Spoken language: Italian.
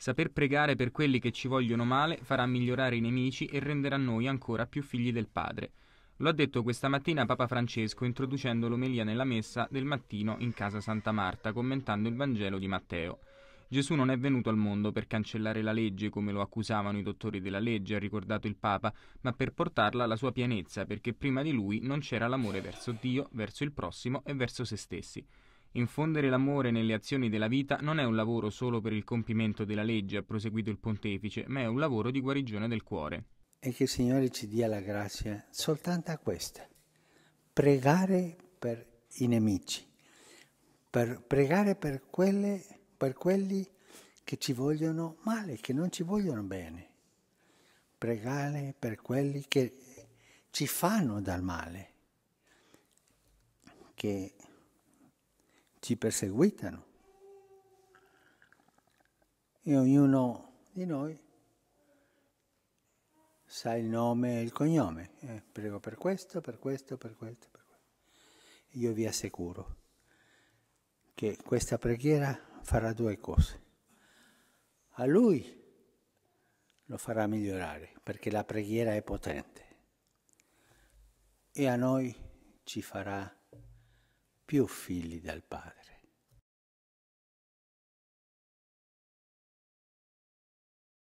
Saper pregare per quelli che ci vogliono male farà migliorare i nemici e renderà noi ancora più figli del Padre. Lo ha detto questa mattina Papa Francesco introducendo l'omelia nella messa del mattino in casa Santa Marta, commentando il Vangelo di Matteo. Gesù non è venuto al mondo per cancellare la legge come lo accusavano i dottori della legge, ha ricordato il Papa, ma per portarla alla sua pienezza, perché prima di lui non c'era l'amore verso Dio, verso il prossimo e verso se stessi. Infondere l'amore nelle azioni della vita non è un lavoro solo per il compimento della legge, ha proseguito il pontefice, ma è un lavoro di guarigione del cuore. E che il Signore ci dia la grazia soltanto a questa, pregare per i nemici, per pregare per, quelle, per quelli che ci vogliono male, che non ci vogliono bene, pregare per quelli che ci fanno dal male, che ci perseguitano. E ognuno di noi sa il nome e il cognome. Eh, prego per questo, per questo, per questo, per questo. Io vi assicuro che questa preghiera farà due cose. A lui lo farà migliorare, perché la preghiera è potente. E a noi ci farà più figli del Padre.